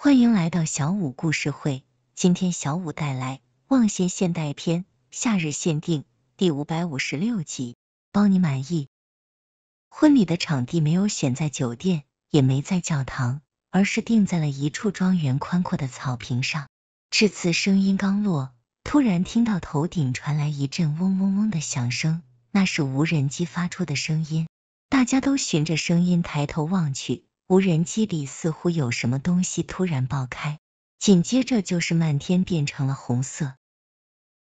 欢迎来到小五故事会，今天小五带来《望仙现代篇·夏日限定》第五百五十六集，包你满意。婚礼的场地没有选在酒店，也没在教堂，而是定在了一处庄园宽阔的草坪上。至此声音刚落，突然听到头顶传来一阵嗡嗡嗡的响声，那是无人机发出的声音。大家都循着声音抬头望去。无人机里似乎有什么东西突然爆开，紧接着就是漫天变成了红色，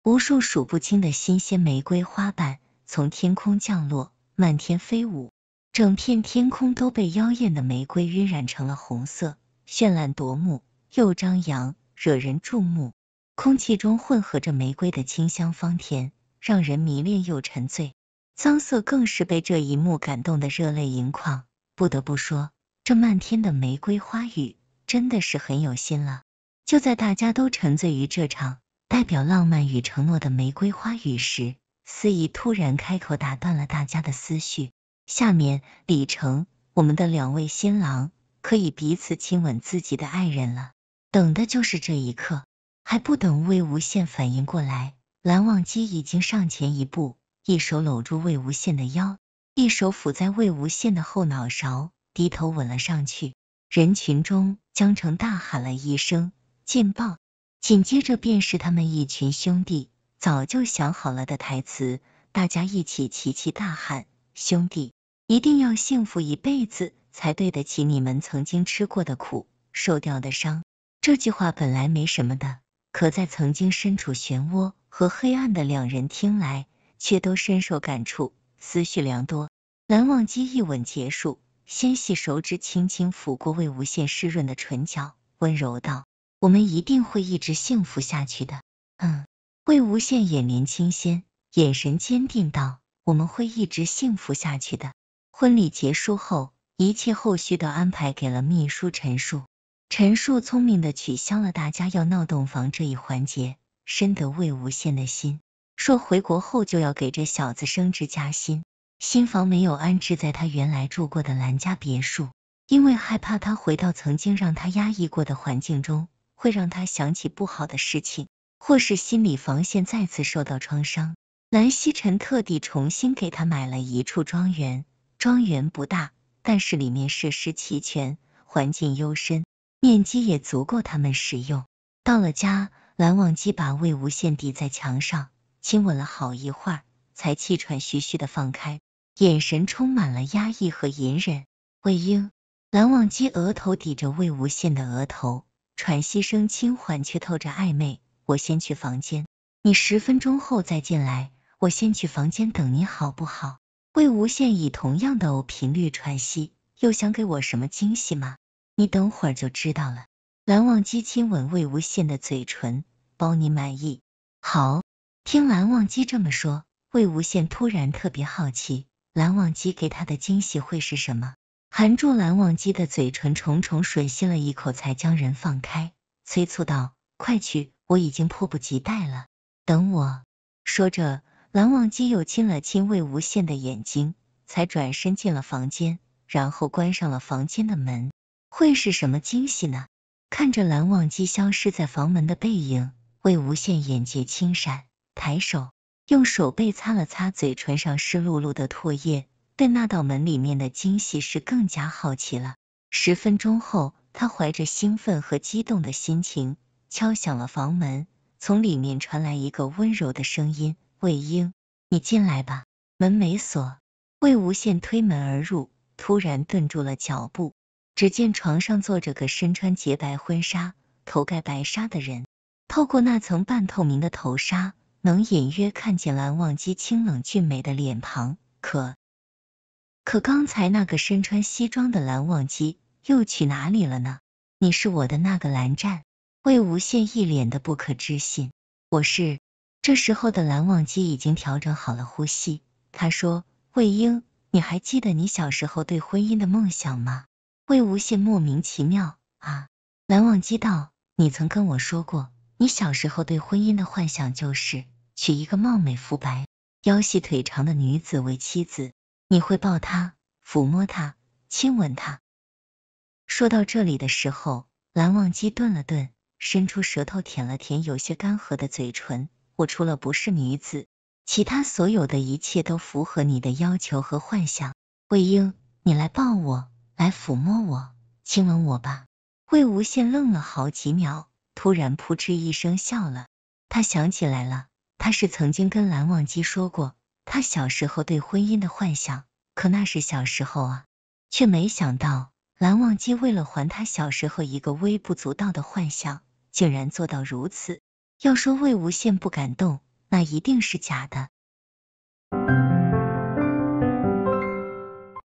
无数数不清的新鲜玫瑰花瓣从天空降落，漫天飞舞，整片天空都被妖艳的玫瑰晕染成了红色，绚烂夺目又张扬，惹人注目。空气中混合着玫瑰的清香芳甜，让人迷恋又沉醉。桑色更是被这一幕感动的热泪盈眶，不得不说。这漫天的玫瑰花雨真的是很有心了。就在大家都沉醉于这场代表浪漫与承诺的玫瑰花雨时，司仪突然开口打断了大家的思绪：“下面，李成，我们的两位新郎可以彼此亲吻自己的爱人了。”等的就是这一刻。还不等魏无羡反应过来，蓝忘机已经上前一步，一手搂住魏无羡的腰，一手抚在魏无羡的后脑勺。低头吻了上去，人群中江城大喊了一声“劲爆”，紧接着便是他们一群兄弟早就想好了的台词，大家一起齐齐大喊：“兄弟，一定要幸福一辈子，才对得起你们曾经吃过的苦、受掉的伤。”这句话本来没什么的，可在曾经身处漩涡和黑暗的两人听来，却都深受感触，思绪良多。蓝忘机一吻结束。纤细手指轻轻抚过魏无羡湿润的唇角，温柔道：“我们一定会一直幸福下去的。”嗯，魏无羡眼帘清鲜，眼神坚定道：“我们会一直幸福下去的。”婚礼结束后，一切后续都安排给了秘书陈述。陈述聪明的取消了大家要闹洞房这一环节，深得魏无羡的心。说回国后就要给这小子升职加薪。新房没有安置在他原来住过的兰家别墅，因为害怕他回到曾经让他压抑过的环境中，会让他想起不好的事情，或是心理防线再次受到创伤。蓝西臣特地重新给他买了一处庄园，庄园不大，但是里面设施齐全，环境幽深，面积也足够他们使用。到了家，蓝忘机把魏无羡抵在墙上，亲吻了好一会儿，才气喘吁吁的放开。眼神充满了压抑和隐忍。魏婴，蓝忘机额头抵着魏无羡的额头，喘息声轻缓却透着暧昧。我先去房间，你十分钟后再进来，我先去房间等你好不好？魏无羡以同样的频率喘息，又想给我什么惊喜吗？你等会儿就知道了。蓝忘机亲吻魏无羡的嘴唇，包你满意。好，听蓝忘机这么说，魏无羡突然特别好奇。蓝忘机给他的惊喜会是什么？含住蓝忘机的嘴唇，重重吮吸了一口，才将人放开，催促道：“快去，我已经迫不及待了。”等我说着，蓝忘机又亲了亲魏无羡的眼睛，才转身进了房间，然后关上了房间的门。会是什么惊喜呢？看着蓝忘机消失在房门的背影，魏无羡眼睫轻闪，抬手。用手背擦了擦嘴唇上湿漉漉的唾液，对那道门里面的惊喜是更加好奇了。十分钟后，他怀着兴奋和激动的心情敲响了房门，从里面传来一个温柔的声音：“魏婴，你进来吧，门没锁。”魏无羡推门而入，突然顿住了脚步，只见床上坐着个身穿洁白婚纱、头盖白纱的人，透过那层半透明的头纱。能隐约看见蓝忘机清冷俊美的脸庞，可可刚才那个身穿西装的蓝忘机又去哪里了呢？你是我的那个蓝湛，魏无羡一脸的不可置信。我是，这时候的蓝忘机已经调整好了呼吸，他说：“魏婴，你还记得你小时候对婚姻的梦想吗？”魏无羡莫名其妙啊，蓝忘机道：“你曾跟我说过。”你小时候对婚姻的幻想就是娶一个貌美肤白、腰细腿长的女子为妻子，你会抱她、抚摸她、亲吻她。说到这里的时候，蓝忘机顿了顿，伸出舌头舔了舔有些干涸的嘴唇。我除了不是女子，其他所有的一切都符合你的要求和幻想。魏婴，你来抱我，来抚摸我，亲吻我吧。魏无羡愣了好几秒。突然，扑哧一声笑了。他想起来了，他是曾经跟蓝忘机说过他小时候对婚姻的幻想。可那是小时候啊，却没想到蓝忘机为了还他小时候一个微不足道的幻想，竟然做到如此。要说魏无羡不感动，那一定是假的。